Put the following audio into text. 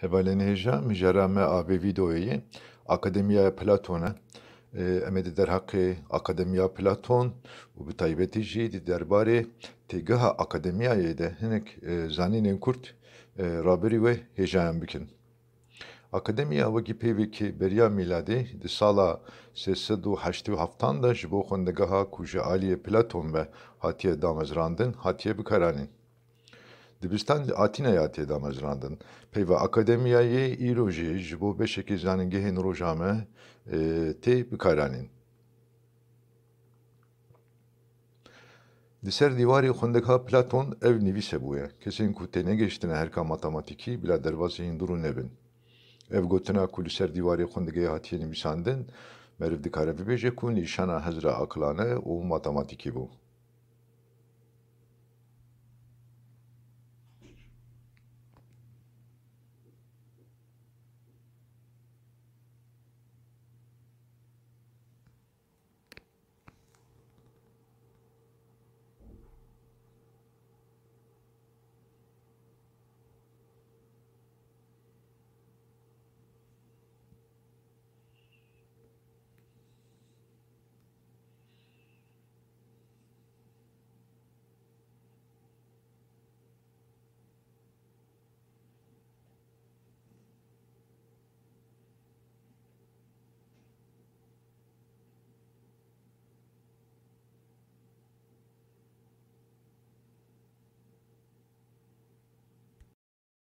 Hevalen mijarame avêvî doyeyê Akademiyaya Platon e em ê di derheqê Akademiya Platon û bi taybetî jî di derbarê têgeha Akademiyayê de hinek e, zanînên Kurd e, raberî wê hêjayan bikin. Akademiya wekî ki, beriya miladi, di sala heftan de ji bo xwendegeha ku ji aliyê Platon ve hatiye damezrandin hatiye bikaranîn. Atina ya Դիվիստան Աթինայա թե դամաժրանդն փեվա ակադեմիայի իրոժի ժբոբե շեկեժանին գեհեն ռոժամը թե բկարանին Diser divari xwendekha Platon ev nivîse bûye. kesin ku tê herka matematîkî bila dervazê hindurun nebin. Ev gotina ku li ser divarê xwendegehê hatiye nivîsandin, meriv dikare bibêje ku nîşana hezra aqilane û matematîkî